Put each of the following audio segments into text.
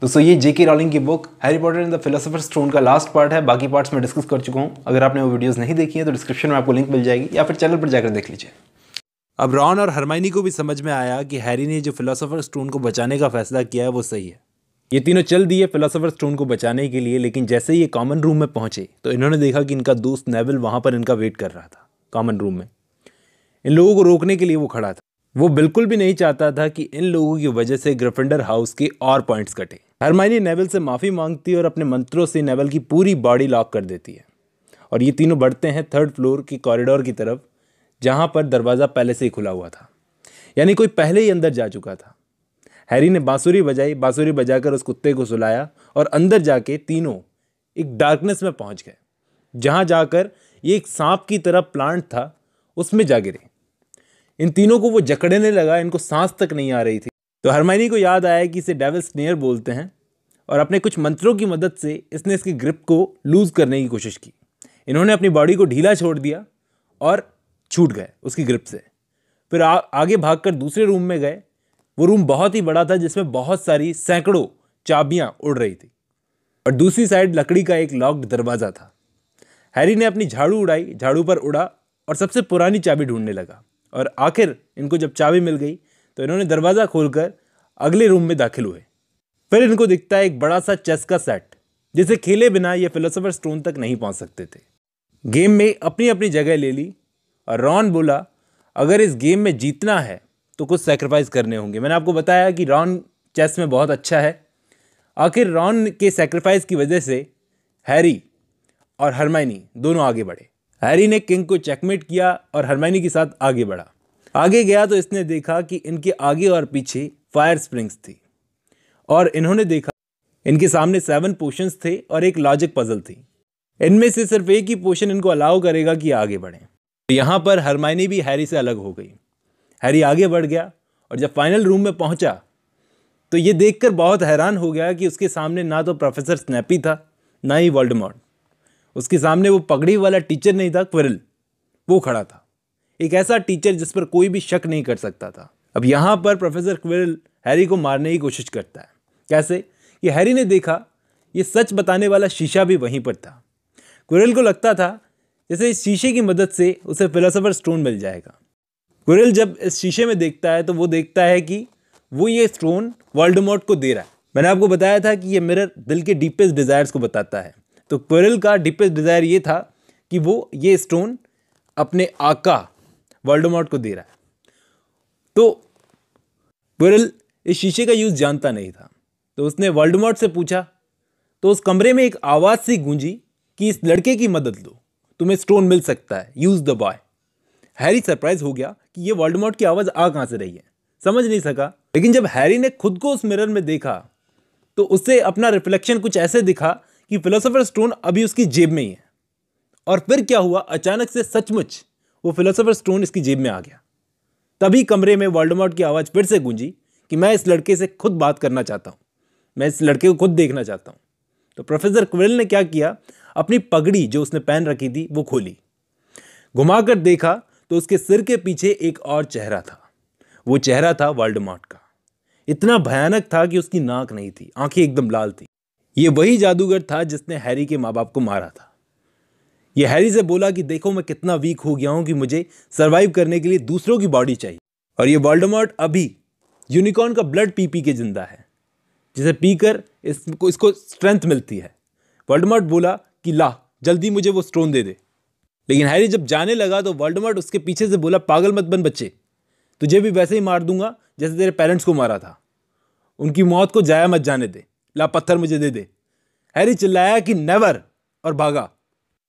दोस्तों ये J K Rowling की book Harry Potter in the philosopher stone का लास्ट पार्ट है बाकी पार्ट्स में डिस्कस कर चुका हूँ अगर आपने वो वीडियोस नहीं देखी है तो डिस्क्रिप्शन में आपको लिंक मिल जाएगी या फिर चैनल पर जाकर देख लीजिए अब रॉन और हरमाइनी को भी समझ में आया कि हैरी ने जो फिलोसोफर स्टोन को बचाने का फैसला किया है वो सही है ये तीनों चल दिए फिलोसोफर स्टोन को बचाने के लिए लेकिन जैसे ही ये कॉमन रूम में पहुंचे तो इन्होंने देखा कि इनका दोस्त नेवल वहां पर इनका वेट कर रहा था कॉमन रूम में इन लोगों को रोकने के लिए वो खड़ा था वो बिल्कुल भी नहीं चाहता था कि इन लोगों की वजह से ग्रफेंडर हाउस के और पॉइंट्स कटे हरमाइनी नेवल से माफ़ी मांगती है और अपने मंत्रों से नेवल की पूरी बॉडी लॉक कर देती है और ये तीनों बढ़ते हैं थर्ड फ्लोर की कॉरिडोर की तरफ जहाँ पर दरवाज़ा पहले से ही खुला हुआ था यानी कोई पहले ही अंदर जा चुका था हैरी ने बाँसुरी बजाई बाँसुरी बजाकर उस कुत्ते को सुलाया और अंदर जाके तीनों एक डार्कनेस में पहुँच गए जहाँ जाकर ये एक सांप की तरह प्लांट था उसमें जा गिरे इन तीनों को वो जकड़ने लगा इनको सांस तक नहीं आ रही थी तो हरमाइनी को याद आया कि इसे डेविल स्नेयर बोलते हैं और अपने कुछ मंत्रों की मदद से इसने इसकी ग्रिप को लूज़ करने की कोशिश की इन्होंने अपनी बॉडी को ढीला छोड़ दिया और छूट गए उसकी ग्रिप से फिर आ, आगे भागकर दूसरे रूम में गए वो रूम बहुत ही बड़ा था जिसमें बहुत सारी सैकड़ों चाबियाँ उड़ रही थी और दूसरी साइड लकड़ी का एक लॉक्ड दरवाज़ा था हैरी ने अपनी झाड़ू उड़ाई झाड़ू पर उड़ा और सबसे पुरानी चाबी ढूंढने लगा और आखिर इनको जब चाबी मिल गई तो इन्होंने दरवाज़ा खोलकर अगले रूम में दाखिल हुए फिर इनको दिखता है एक बड़ा सा चेस का सेट जिसे खेले बिना ये फिलोसोफर स्टोन तक नहीं पहुंच सकते थे गेम में अपनी अपनी जगह ले ली और रॉन बोला अगर इस गेम में जीतना है तो कुछ सेक्रीफाइस करने होंगे मैंने आपको बताया कि रॉन चेस में बहुत अच्छा है आखिर रॉन के सेक्रीफाइस की वजह से हैरी और हरमाइनी दोनों आगे बढ़े हैरी ने किंग को चेकमेट किया और हरमाइनी के साथ आगे बढ़ा आगे गया तो इसने देखा कि इनके आगे और पीछे फायर स्प्रिंग्स थी और इन्होंने देखा इनके सामने सेवन पोशंस थे और एक लॉजिक पजल थी इनमें से सिर्फ एक ही पोशन इनको अलाउ करेगा कि आगे बढ़ें तो यहाँ पर हरमाइनी भी हैरी से अलग हो गई हैरी आगे बढ़ गया और जब फाइनल रूम में पहुँचा तो ये देखकर बहुत हैरान हो गया कि उसके सामने ना तो प्रोफेसर स्नैपी था ना ही वर्ल्ड उसके सामने वो पगड़ी वाला टीचर नहीं था क्विरल वो खड़ा था एक ऐसा टीचर जिस पर कोई भी शक नहीं कर सकता था अब यहाँ पर प्रोफेसर क्विरल हैरी को मारने की कोशिश करता है कैसे कि हैरी ने देखा ये सच बताने वाला शीशा भी वहीं पर था क्विरल को लगता था जैसे इस शीशे की मदद से उसे फिलासफर स्टोन मिल जाएगा क्विरल जब इस शीशे में देखता है तो वो देखता है कि वो ये स्टोन वर्ल्डमोट को दे रहा है मैंने आपको बताया था कि ये मिरर दिल के डीपेस्ट डिज़ायर्स को बताता है तो क्विरल का डीपेस्ट डिज़ायर ये था कि वो ये स्टोन अपने आका वर्ल्डोमॉट को दे रहा है तो बुरल इस शीशे का यूज़ जानता नहीं था तो उसने मॉट से पूछा तो उस कमरे में एक आवाज़ सी गूंजी कि इस लड़के की मदद लो तुम्हें स्टोन मिल सकता है use the boy Harry surprise हो गया कि वर्ल्ड मॉट की आवाज़ आ कहां से रही है समझ नहीं सका लेकिन जब हैरी ने खुद को उस मिरर में देखा तो उससे अपना रिफ्लेक्शन कुछ ऐसे दिखा कि फिलोसोफर स्टोन अभी उसकी जेब में ही है और फिर क्या हुआ अचानक से सचमुच वो फिलोसोफर स्टोन इसकी जेब में आ गया तभी कमरे में वर्ल्डमॉट की आवाज़ फिर से गूंजी कि मैं इस लड़के से खुद बात करना चाहता हूँ मैं इस लड़के को खुद देखना चाहता हूँ तो प्रोफेसर क्विल ने क्या किया अपनी पगड़ी जो उसने पहन रखी थी वो खोली घुमाकर देखा तो उसके सिर के पीछे एक और चेहरा था वो चेहरा था वर्ल्ड का इतना भयानक था कि उसकी नाक नहीं थी आंखें एकदम लाल थी ये वही जादूगर था जिसने हैरी के माँ बाप को मारा था ये हैरी से बोला कि देखो मैं कितना वीक हो गया हूँ कि मुझे सर्वाइव करने के लिए दूसरों की बॉडी चाहिए और ये वर्ल्डमार्ट अभी यूनिकॉर्न का ब्लड पी पी के जिंदा है जिसे पीकर इसको इसको स्ट्रेंथ मिलती है वर्ल्डमर्ट बोला कि ला जल्दी मुझे वो स्टोन दे दे लेकिन हैरी जब जाने लगा तो वर्ल्डमर्ट उसके पीछे से बोला पागल मत बन बच्चे तुझे भी वैसे ही मार दूंगा जैसे तेरे पेरेंट्स को मारा था उनकी मौत को जाया मत जाने दे ला पत्थर मुझे दे दे हैरी चिल्लाया कि नेवर और भागा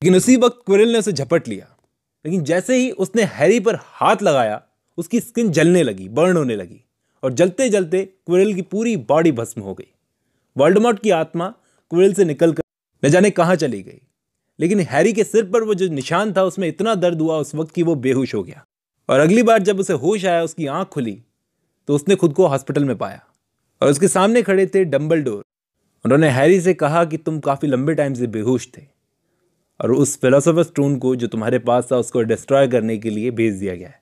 लेकिन उसी वक्त क्विरिल ने उसे झपट लिया लेकिन जैसे ही उसने हैरी पर हाथ लगाया उसकी स्किन जलने लगी बर्न होने लगी और जलते जलते क्विरिल की पूरी बॉडी भस्म हो गई वर्ल्डमॉट की आत्मा क्विरिल से निकल कर न जाने कहाँ चली गई लेकिन हैरी के सिर पर वो जो निशान था उसमें इतना दर्द हुआ उस वक्त कि वो बेहोश हो गया और अगली बार जब उसे होश आया उसकी आंख खुली तो उसने खुद को हॉस्पिटल में पाया और उसके सामने खड़े थे डम्बल उन्होंने हैरी से कहा कि तुम काफ़ी लंबे टाइम से बेहोश थे और उस फिलोसोफर स्टोन को जो तुम्हारे पास था उसको डिस्ट्रॉय करने के लिए भेज दिया गया है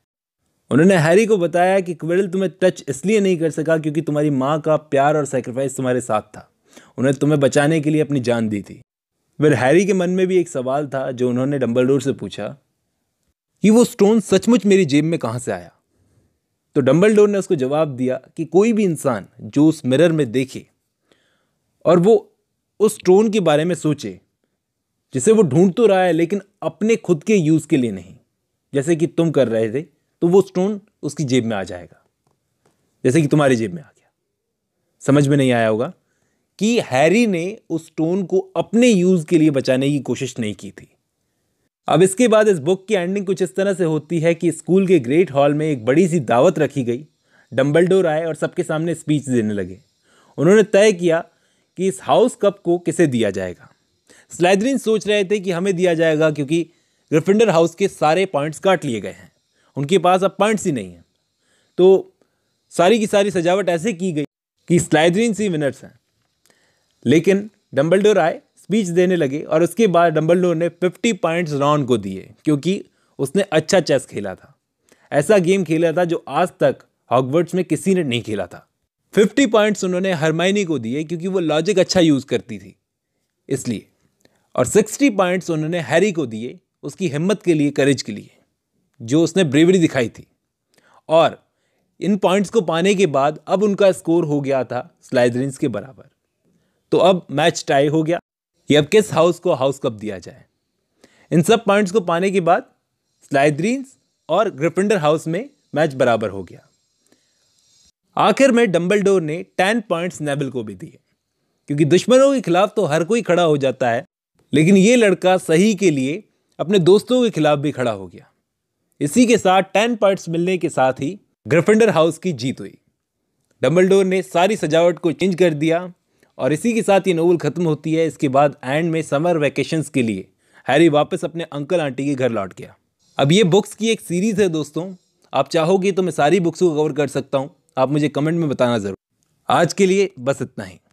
उन्होंने हैरी को बताया कि क्विरल तुम्हें टच इसलिए नहीं कर सका क्योंकि तुम्हारी माँ का प्यार और सेक्रीफाइस तुम्हारे साथ था उन्हें तुम्हें बचाने के लिए अपनी जान दी थी फिर हैरी के मन में भी एक सवाल था जो उन्होंने डम्बलडोर से पूछा कि वो स्टोन सचमुच मेरी जेब में कहाँ से आया तो डम्बलडोर ने उसको जवाब दिया कि कोई भी इंसान जो उस मिरर में देखे और वो उस स्टोन के बारे में सोचे जिसे वो ढूंढ तो रहा है लेकिन अपने खुद के यूज़ के लिए नहीं जैसे कि तुम कर रहे थे तो वो स्टोन उसकी जेब में आ जाएगा जैसे कि तुम्हारी जेब में आ गया समझ में नहीं आया होगा कि हैरी ने उस स्टोन को अपने यूज़ के लिए बचाने की कोशिश नहीं की थी अब इसके बाद इस बुक की एंडिंग कुछ इस तरह से होती है कि स्कूल के ग्रेट हॉल में एक बड़ी सी दावत रखी गई डम्बलडोर आए और सबके सामने स्पीच देने लगे उन्होंने तय किया कि इस हाउस कप को किसे दिया जाएगा स्लाइदरिन सोच रहे थे कि हमें दिया जाएगा क्योंकि ग्रिफिंडर हाउस के सारे पॉइंट्स काट लिए गए हैं उनके पास अब पॉइंट्स ही नहीं हैं तो सारी की सारी सजावट ऐसे की गई कि स्लाइदरिन सी विनर्स हैं लेकिन डम्बल आए स्पीच देने लगे और उसके बाद डम्बलडोर ने फिफ्टी पॉइंट्स रॉन को दिए क्योंकि उसने अच्छा चेस खेला था ऐसा गेम खेला था जो आज तक हॉकवर्ड्स में किसी ने नहीं खेला था फिफ्टी पॉइंट्स उन्होंने हरमाइनी को दिए क्योंकि वो लॉजिक अच्छा यूज़ करती थी इसलिए और 60 पॉइंट्स उन्होंने हैरी को दिए उसकी हिम्मत के लिए करेज के लिए जो उसने ब्रेवरी दिखाई थी और इन पॉइंट्स को पाने के बाद अब उनका स्कोर हो गया था स्लाइडरिंस के बराबर तो अब मैच टाई हो गया कि अब किस हाउस को हाउस कप दिया जाए इन सब पॉइंट्स को पाने के बाद स्लाइड्रीन्स और ग्रिफिंडर हाउस में मैच बराबर हो गया आखिर में डम्बल ने टेन पॉइंट्स नेबल को भी दिए क्योंकि दुश्मनों के खिलाफ तो हर कोई खड़ा हो जाता है लेकिन ये लड़का सही के लिए अपने दोस्तों के खिलाफ भी खड़ा हो गया इसी के साथ टेन पार्ट्स मिलने के साथ ही ग्रफेंडर हाउस की जीत हुई डम्बलडोर ने सारी सजावट को चेंज कर दिया और इसी के साथ ये नोवल ख़त्म होती है इसके बाद एंड में समर वैकेशंस के लिए हैरी वापस अपने अंकल आंटी के घर लौट गया अब ये बुक्स की एक सीरीज़ है दोस्तों आप चाहोगे तो मैं सारी बुक्स को कवर कर सकता हूँ आप मुझे कमेंट में बताना ज़रूर आज के लिए बस इतना ही